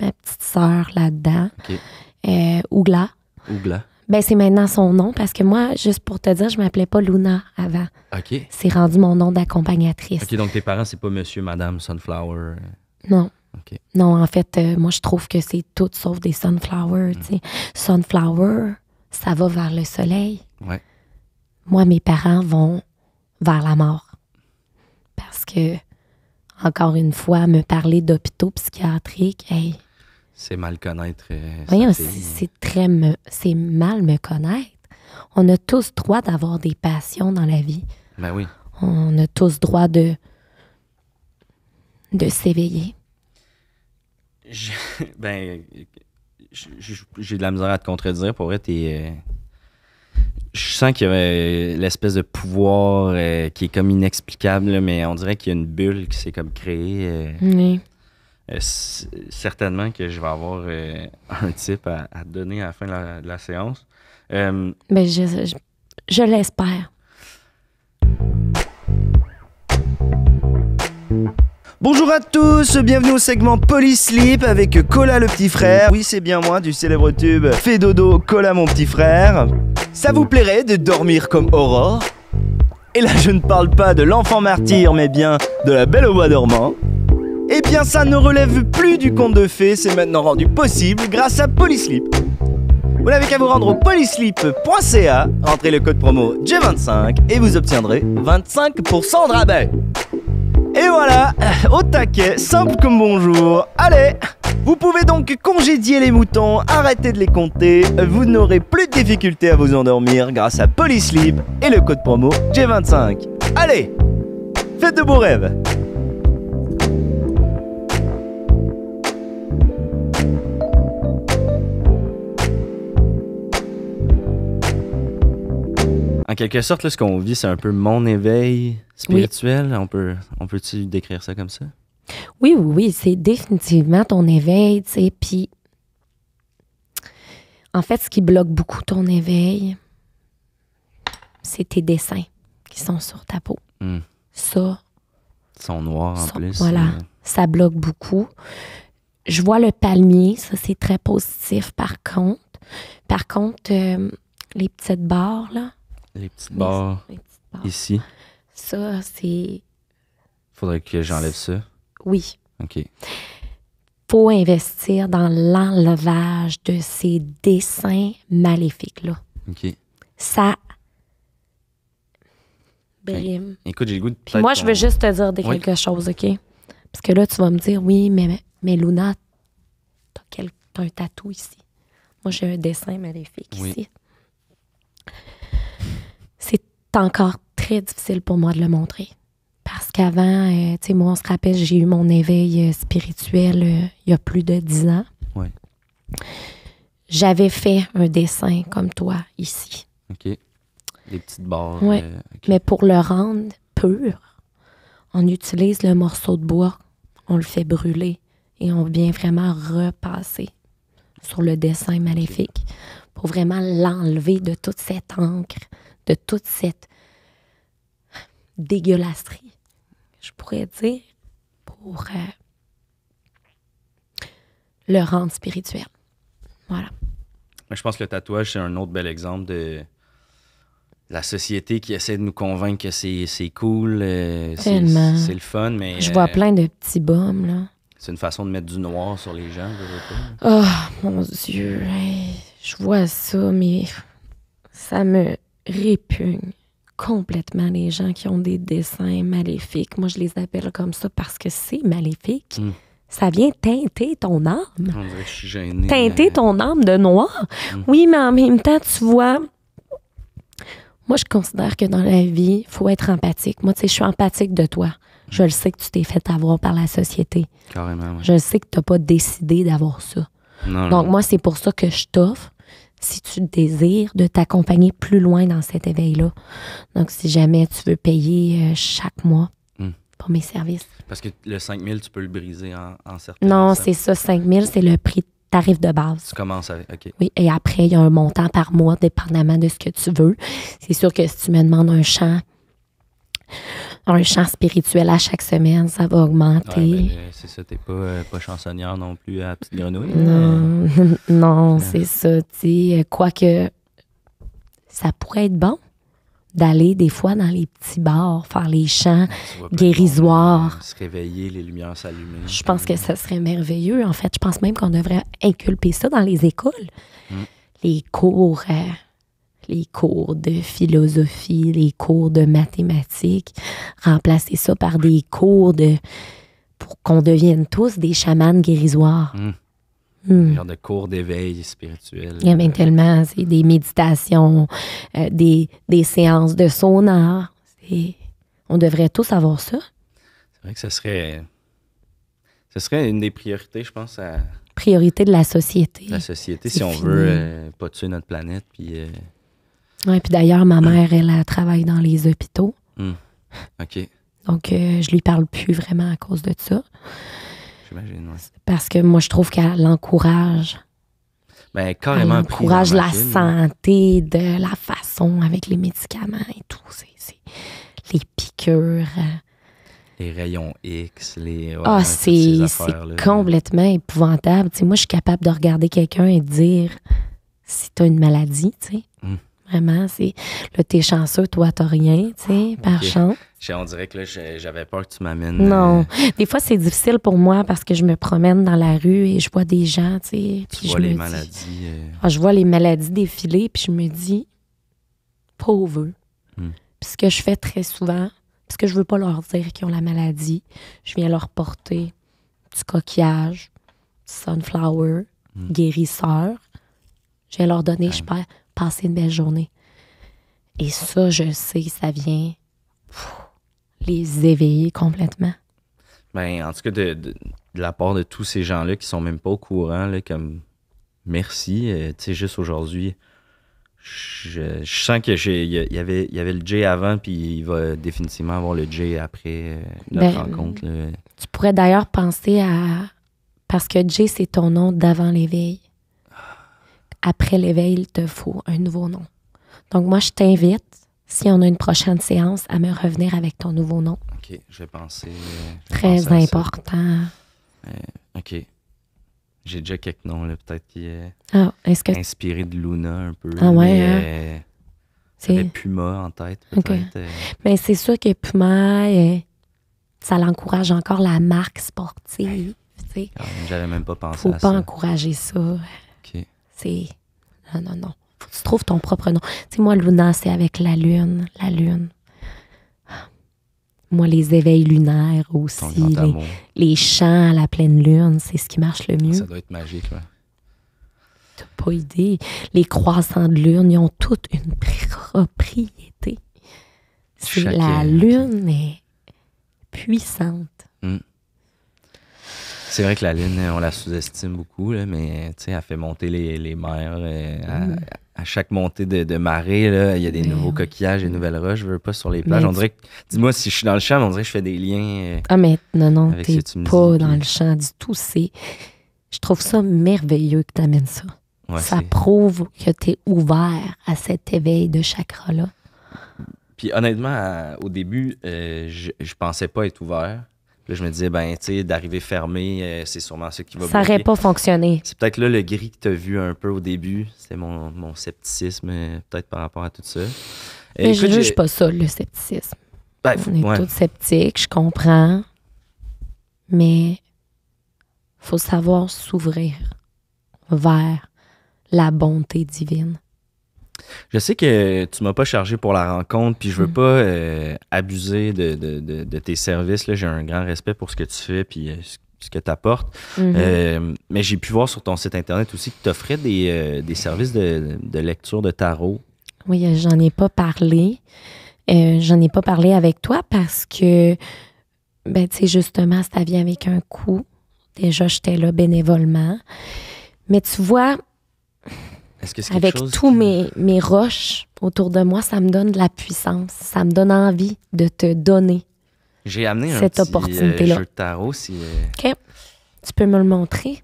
ma petite sœur là-dedans, euh, Ougla. Ougla. Ben, c'est maintenant son nom parce que moi, juste pour te dire, je m'appelais pas Luna avant. OK. C'est rendu mon nom d'accompagnatrice. OK, donc tes parents, c'est pas monsieur, madame Sunflower? Non. OK. Non, en fait, moi, je trouve que c'est tout sauf des sunflowers. Mm. Sunflower, ça va vers le soleil. Ouais. Moi, mes parents vont vers la mort. Parce que, encore une fois, me parler d'hôpitaux psychiatriques, C'est mal connaître. Euh, c'est- très c'est mal me connaître. On a tous droit d'avoir des passions dans la vie. Ben oui. On a tous droit de de s'éveiller. ben, j'ai de la misère à te contredire. Pour être je sens qu'il y avait l'espèce de pouvoir euh, qui est comme inexplicable, mais on dirait qu'il y a une bulle qui s'est comme créée. Euh, euh, certainement que je vais avoir un type à, donner à la fin de la, séance. ben, je, je l'espère. Bonjour à tous, bienvenue au segment Polysleep avec Cola le petit frère. Oui, c'est bien moi du célèbre tube Fais dodo, Cola mon petit frère. Ça vous plairait de dormir comme Aurore Et là, je ne parle pas de l'enfant martyr, mais bien de la belle au bois dormant. Et eh bien, ça ne relève plus du conte de fées, c'est maintenant rendu possible grâce à Polysleep. Vous n'avez qu'à vous rendre au polysleep.ca, rentrez le code promo g 25 et vous obtiendrez 25% de rabais. Et voilà, au taquet, simple comme bonjour. Allez vous pouvez donc congédier les moutons, arrêter de les compter, vous n'aurez plus de difficulté à vous endormir grâce à Polysleep et le code promo G25. Allez, faites de beaux rêves En quelque sorte, ce qu'on vit, c'est un peu mon éveil spirituel. On peut, on peut-tu décrire ça comme ça? Oui, oui, oui, c'est définitivement ton éveil, tu Puis, en fait, ce qui bloque beaucoup ton éveil, c'est tes dessins qui sont sur ta peau. Hmm. Ça. Ils sont noirs en plus. Voilà, euh. ça bloque beaucoup. Je vois le palmier, ça c'est très positif par contre. Par contre, euh, les petites barres, là, les petites barres ici. Ça, c'est. Faudrait que j'enlève ça. Oui. OK. Faut investir dans l'enlevage de ces dessins maléfiques-là. OK. Ça ben, brime. Écoute, j'ai le goût de. moi, je veux juste te dire quelque chose, OK? Parce que là, tu vas me dire, oui, mais, mais Luna, t'as, quel... un tatou ici. Moi, j'ai un dessin maléfique ici encore très difficile pour moi de le montrer. Parce qu'avant, euh, tu sais, moi, on se rappelle, j'ai eu mon éveil euh, spirituel euh, il y a plus de dix ans. J'avais fait un dessin comme toi ici. OK. Des petites barres. Oui. Mais pour le rendre pur, on utilise le morceau de bois, on le fait brûler et on vient vraiment repasser sur le dessin maléfique pour vraiment l'enlever de toute cette encre, de toute cette dégueulasserie, je pourrais dire, pour euh, le rendre spirituel. Voilà. Je pense que le tatouage, c'est un autre bel exemple de la société qui essaie de nous convaincre que c'est cool, euh, c'est le fun, mais... Je vois euh, plein de petits bums, là. C'est une façon de mettre du noir sur les gens, Oh, mon Dieu, je vois ça, mais ça me répugne complètement les gens qui ont des dessins maléfiques. Moi, je les appelle comme ça parce que c'est maléfique. Hmm. Ça vient teinter ton âme. je teinter hein. ton âme de noir. Hmm. Oui, mais en même temps, tu vois, moi, je considère que dans la vie, il faut être empathique. Moi, tu sais, je suis empathique de toi. Je le sais que tu t'es fait avoir par la société. Carrément, Je le sais que tu n'as pas décidé d'avoir ça. Donc, moi, c'est pour ça que je t'offre si tu désires de t'accompagner plus loin dans cet éveil-là. Donc, si jamais tu veux payer euh, chaque mois hmm. pour mes services. Parce que le 5 000, tu peux le briser en, certains. Non, c'est ça. 5 000, c'est le prix tarif de base. Tu commences avec, OK. Oui, et après, il y a un montant par mois, dépendamment de ce que tu veux. C'est sûr que si tu me demandes un champ un chant spirituel à chaque semaine, ça va augmenter. Ben, euh, c'est ça, t'es pas, euh, pas chansonnière non plus à Petite Grenouille. Non, c'est ça. Euh, quoique, ça pourrait être bon d'aller des fois dans les petits bars, faire les chants guérisoires. Se réveiller, les lumières s'allumer. Je pense que ça serait merveilleux. En fait, je pense même qu'on devrait inculper ça dans les écoles. Hmm. Les cours, les cours de philosophie, les cours de mathématiques, remplacer ça par des cours de pour qu'on devienne tous des chamans guérisoires. Hmm. Hmm. de cours d'éveil spirituel. Il y a tellement, c'est des méditations, euh, des, séances de sonar. On devrait tous avoir ça. C'est vrai que ce serait, ce serait une des priorités, je pense, à, priorité de la société. La société, si on veut euh, pas tuer notre planète, puis euh, oui, puis d'ailleurs, ma mère, elle, travaille dans les hôpitaux. Hmm. OK. Donc, euh, je lui parle plus vraiment à cause de ça. J'imagine, Parce que moi, je trouve qu'elle encourage. Ben, carrément. Elle encourage la santé de la façon avec les médicaments et tout. C'est, les piqûres. Les rayons X, les. ah, c'est, complètement épouvantable. moi, je suis capable de regarder quelqu'un et de dire si tu as une maladie, tu sais vraiment. C'est le t'es chanceux, toi, t'as rien, tu sais, ah, par chance. On dirait que là, j'avais peur que tu m'amènes. Euh, non. Des fois, c'est difficile pour moi parce que je me promène dans la rue et je vois des gens, tu sais. Tu vois les maladies. Euh. Ah, je vois les maladies défiler, puis je me dis, pauvre. puisque hmm. Puis ce que je fais très souvent, parce que je veux pas leur dire qu'ils ont la maladie, je viens leur porter du coquillage, du sunflower, hmm. guérisseur. Je viens leur donner, je perds passer une belle journée. Et ça, je sais, ça vient les éveiller complètement. Ben, en tout cas, de, la part de tous ces gens-là qui sont même pas au courant, comme merci, euh, tu sais, juste aujourd'hui, je, sens que j'ai y avait y avait le J avant puis il va définitivement avoir le J après euh, notre ben, rencontre. Tu pourrais d'ailleurs penser à parce que J c'est ton nom d'avant l'éveil après l'éveil, il te faut un nouveau nom. Donc, moi, je t'invite, si on a une prochaine séance, à me revenir avec ton nouveau nom. OK, je vais penser. Très important. Euh, OK. J'ai déjà quelques noms, là, peut-être qui euh, ah, est, inspiré de Luna un peu. Ah ouais? Mais, hein? euh, Puma en tête, peut Mais c'est sûr que Puma, ça l'encourage encore la marque sportive. J'avais même pas pensé Faut pas encourager ça. OK. C'est. Non, non, non. tu trouves ton propre nom. Tu moi, Luna, c'est avec la lune. La lune. Moi, les éveils lunaires aussi. Les, chants à la pleine lune, c'est ce qui marche le mieux. Ça doit être magique, ouais. T'as pas idée. Les croissants de lune, ils ont toutes une propriété. La lune est puissante. Hmm. C'est vrai que la Lune, on la sous-estime beaucoup, là, mais elle fait monter les, les mers. Euh, mm. à, chaque montée de, marée, il y a des nouveaux coquillages, des nouvelles roches, je veux pas sur les plages. dis-moi, si je suis dans le champ, on dirait que je fais des liens. Euh, ah, mais non, non, t'es pas dans le champ du tout. C'est, je trouve ça merveilleux que tu amènes ça. ça prouve que tu es ouvert à cet éveil de chakra-là. Puis honnêtement, au début, euh, je, je pensais pas être ouvert je me disais, ben, d'arriver fermé, euh, c'est sûrement ce qui va Ça n'aurait pas fonctionné. C'est peut-être là le gris que tu as vu un peu au début. C'est mon, scepticisme, euh, peut-être par rapport à tout ça. Euh, Mais je ne juge pas ça, le scepticisme. Ben, On est tous sceptiques, je comprends. Mais faut savoir s'ouvrir vers la bonté divine. Je sais que tu m'as pas chargé pour la rencontre, puis je veux mm. pas euh, abuser de, tes services. J'ai un grand respect pour ce que tu fais, puis euh, ce que tu apportes. Mm-hmm. Euh, mais j'ai pu voir sur ton site internet aussi que tu offrais des, services de, lecture de tarot. Oui, j'en ai pas parlé. j'en ai pas parlé avec toi parce que, ben, tu sais, justement, ça vient avec un coup. Déjà, j'étais là bénévolement. Mais tu vois, avec tous mes, roches autour de moi, ça me donne de la puissance. Ça me donne envie de te donner J'ai amené cette un petit euh, jeu de tarot. Si, euh, OK. Tu peux me le montrer?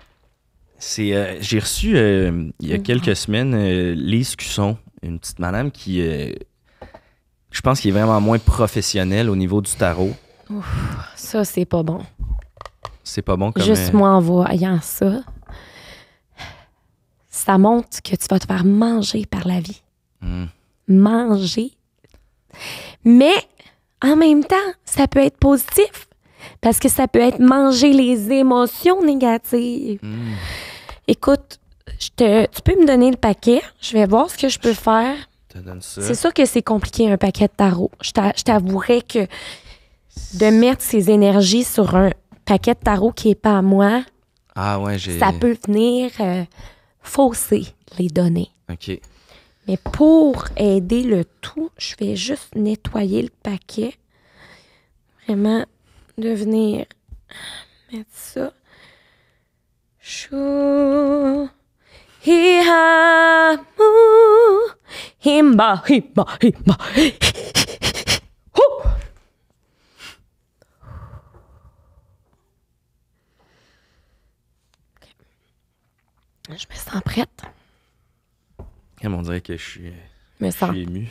C'est, euh, j'ai reçu il y a mm-hmm. quelques semaines Lise Cusson, une petite madame qui, je pense, qui est vraiment moins professionnelle au niveau du tarot. ça, c'est pas bon. C'est pas bon comme... Juste moi en voyant ça, ça montre que tu vas te faire manger par la vie. Hmm. Manger. Mais en même temps, ça peut être positif parce que ça peut être manger les émotions négatives. Hmm. Écoute, je tu peux me donner le paquet, je vais voir ce que je peux faire. C'est sûr que c'est compliqué un paquet de tarot. Je t'avouerai que de mettre ses énergies sur un paquet de tarot qui n'est pas à moi, ah ouais, ça peut venir. Euh, fausser les données. Mais pour aider le tout, je vais juste nettoyer le paquet. Vraiment, de venir mettre ça. Chou. Himba, himba, Je me sens prête. Comme on dirait que je suis, me je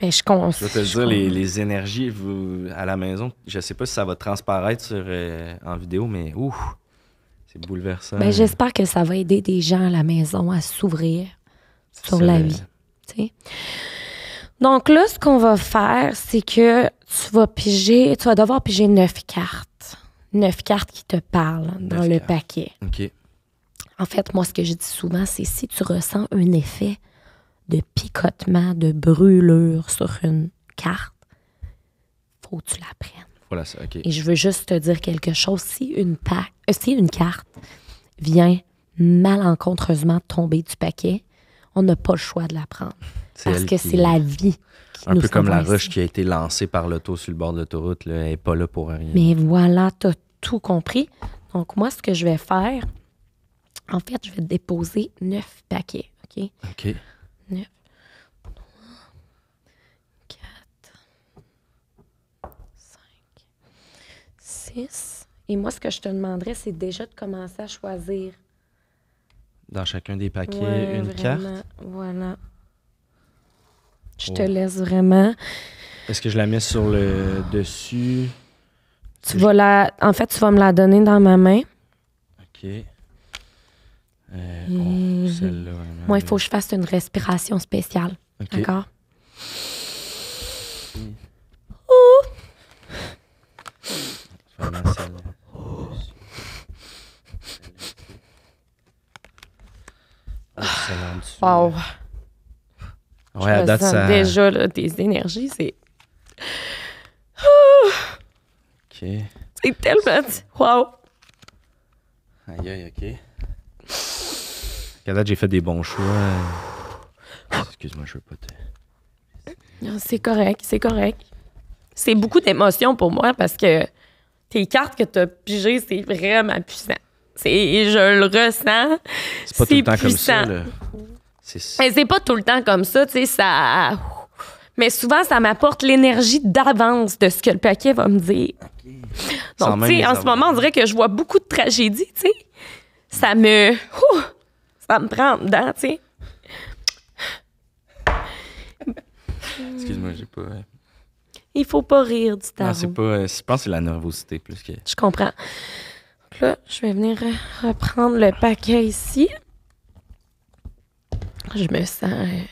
Mais je compte. te dire, les, énergies à la maison, je sais pas si ça va transparaître euh, en vidéo, mais ouf, c'est bouleversant. Mais ben, J'espère que ça va aider des gens à la maison à s'ouvrir sur la vie. Donc là, ce qu'on va faire, c'est que tu vas piger, tu vas devoir piger neuf cartes neuf cartes qui te parlent dans le paquet. En fait, moi, ce que je dis souvent, c'est si tu ressens un effet de picotement, de brûlure sur une carte, faut que tu la prennes. Voilà, Et je veux juste te dire quelque chose. Si une, euh, une carte vient malencontreusement tomber du paquet, on n'a pas le choix de la prendre. Parce que c'est la vie. un peu comme la ruche qui a été lancée par l'auto sur le bord de l'autoroute, elle n'est pas là pour rien. Mais voilà, tu tout compris. Donc, moi, ce que je vais faire, en fait, je vais déposer neuf paquets. OK? OK. Neuf. 6. Et moi, ce que je te demanderais, c'est déjà de commencer à choisir. Dans chacun des paquets, une carte. Voilà. Je te oh. laisse vraiment. Est-ce que je la mets sur le dessus? Tu vas la... En fait, tu vas me la donner dans ma main. OK. Euh, moi, il faut que je fasse une respiration spéciale. D'accord? Oh. Oh. Wow. Ouais, je ça... déjà là, des énergies, c'est c'est tellement... Wow! Aïe, aïe, OK. regarde j'ai fait des bons choix. Excuse-moi, je veux pas te... C'est correct, c'est correct. C'est beaucoup d'émotions pour moi parce que tes cartes que t'as pigées, c'est vraiment puissant. C'est, je le ressens. C'est pas tout le temps puissant. comme ça. C'est... Mais c'est pas tout le temps comme ça, tu sais, ça... Mais souvent, ça m'apporte l'énergie d'avance de ce que le paquet va me dire. Donc, tu en ce moment, on dirait que je vois beaucoup de tragédies, tu sais. Ça me. ça me prend dedans, tu sais. Excuse-moi, j'ai pas. Il faut pas rire du tout. Non, c'est pas. Euh, je pense que c'est la nervosité plus que. Je comprends. là, je vais venir reprendre le paquet ici. Je me sens. Euh,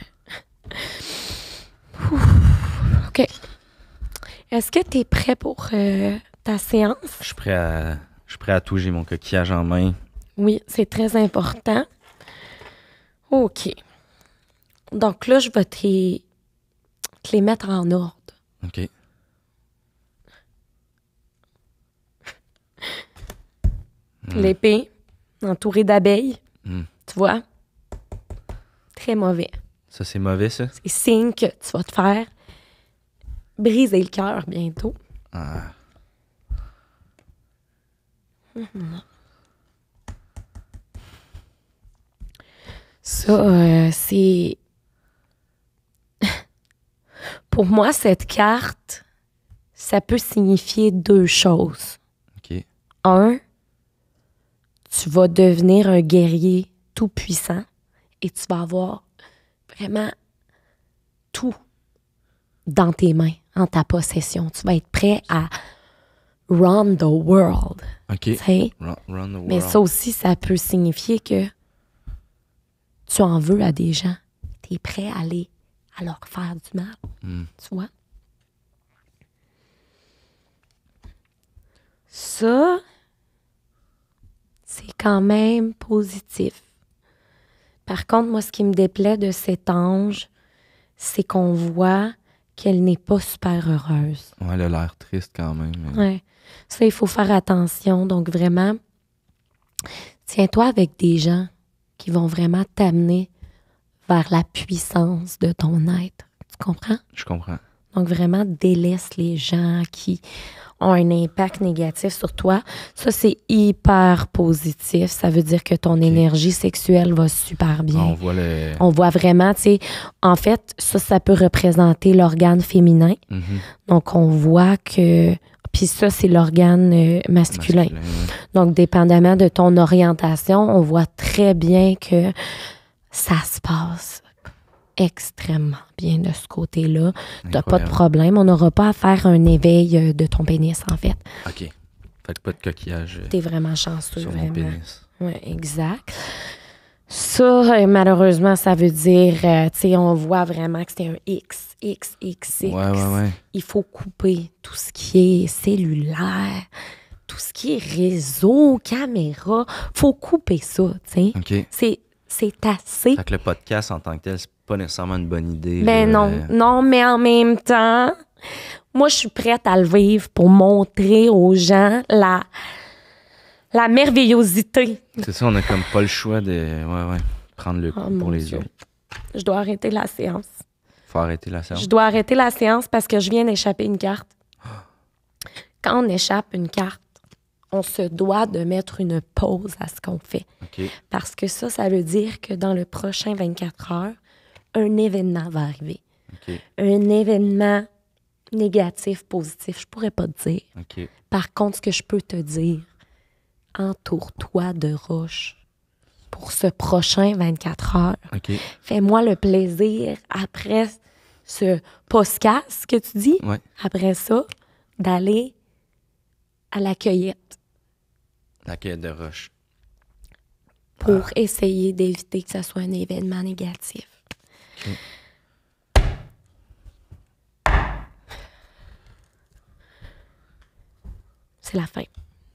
OK. Est-ce que tu es prêt pour euh, ta séance. Je suis prêt à, je suis prêt à tout, j'ai mon coquillage en main. Oui, c'est très important. OK. Donc là, je vais te, les mettre en ordre. OK. Hmm. L'épée, entourée d'abeilles. Hmm. Tu vois? Très mauvais. Ça, c'est mauvais, ça? C'est signe que tu vas te faire briser le cœur bientôt. Ah. Ça, euh, c'est... Pour moi, cette carte, ça peut signifier deux choses. OK. Un, tu vas devenir un guerrier tout-puissant et tu vas avoir vraiment tout dans tes mains, en ta possession. Tu vas être prêt à Run the world. OK. Mais ça aussi, ça peut signifier que tu en veux à des gens. Tu es prêt à aller à leur faire du mal. Hmm. Tu vois? Ça, c'est quand même positif. Par contre, moi, ce qui me déplaît de cet ange, c'est qu'on voit qu'elle n'est pas super heureuse. elle a l'air triste quand même. Ouais. Ça, il faut faire attention. Donc, vraiment, tiens-toi avec des gens qui vont vraiment t'amener vers la puissance de ton être. Tu comprends? Je comprends. Donc, vraiment, délaisse les gens qui ont un impact négatif sur toi, ça, c'est hyper positif. Ça veut dire que ton énergie sexuelle va super bien. On voit, vraiment, tu sais, en fait, ça, ça peut représenter l'organe féminin. Mhm. Donc, on voit que puis ça, c'est l'organe euh, masculin. Donc, dépendamment de ton orientation, on voit très bien que ça se passe extrêmement bien de ce côté-là. T'as pas de problème. On n'aura pas à faire un éveil euh, de ton pénis, en fait. OK. Fait pas de coquillage. Euh, T'es vraiment chanceux, sur vraiment. pénis. exact. Ça, euh, malheureusement, ça veut dire, tu sais, on voit vraiment que c'est un X, X, X, X. Ouais, ouais, ouais. Il faut couper tout ce qui est cellulaire, tout ce qui est réseau, caméra. faut couper ça, tu sais. OK. – C'est c'est assez. Fait le podcast en tant que tel, c'est pas nécessairement une bonne idée. Mais ben non, non, mais en même temps, moi, je suis prête à le vivre pour montrer aux gens la, la merveillosité. C'est ça, on a comme pas le choix de prendre le ah, coup pour les yeux. autres. Je dois arrêter la séance. Faut arrêter la séance. Je dois arrêter la séance parce que je viens d'échapper une carte. Quand on échappe une carte, on se doit de mettre une pause à ce qu'on fait. Parce que ça, ça veut dire que dans le prochain 24 heures, un événement va arriver. Un événement négatif, positif, je pourrais pas te dire. Par contre, ce que je peux te dire, entoure-toi de roche pour ce prochain 24 heures. Fais-moi le plaisir après ce podcast que tu dis, après ça, d'aller à l'accueillir. La de roche. Pour ah. essayer d'éviter que ça soit un événement négatif. C'est la fin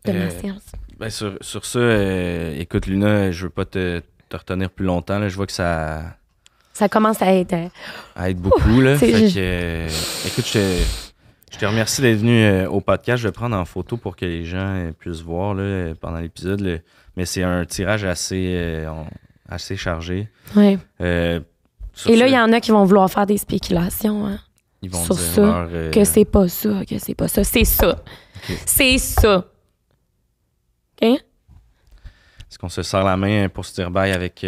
de ma euh, séance. Ben, sur, sur ça, euh, écoute, Luna, je veux pas te, retenir plus longtemps. Là. Je vois que ça. Ça commence à être. Euh, à être beaucoup. là, écoute, je je te remercie d'être venu euh, au podcast. Je vais prendre en photo pour que les gens euh, puissent voir là, pendant l'épisode. Mais c'est un tirage assez, euh, assez chargé. Oui. Et là, il y en a qui vont vouloir faire des spéculations hein, Ils vont sur dire que c'est pas ça, que c'est pas ça. C'est ça. C'est ça. OK? Est-ce qu'on se serre la main pour se dire bye avec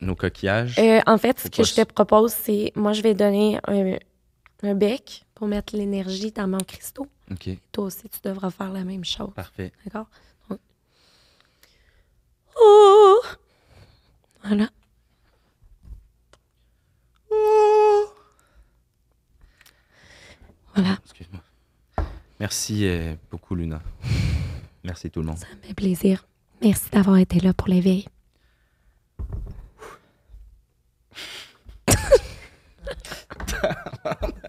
nos coquillages? en fait, ce que je te propose, c'est moi, je vais donner un bec pour mettre l'énergie dans mon cristaux. toi aussi, tu devras faire la même chose. Parfait. D'accord? Oh! Voilà. Oh! Voilà. Excuse-moi. Merci euh, beaucoup, Luna. Merci tout le monde. Ça me fait plaisir. Merci d'avoir été là pour l'éveil.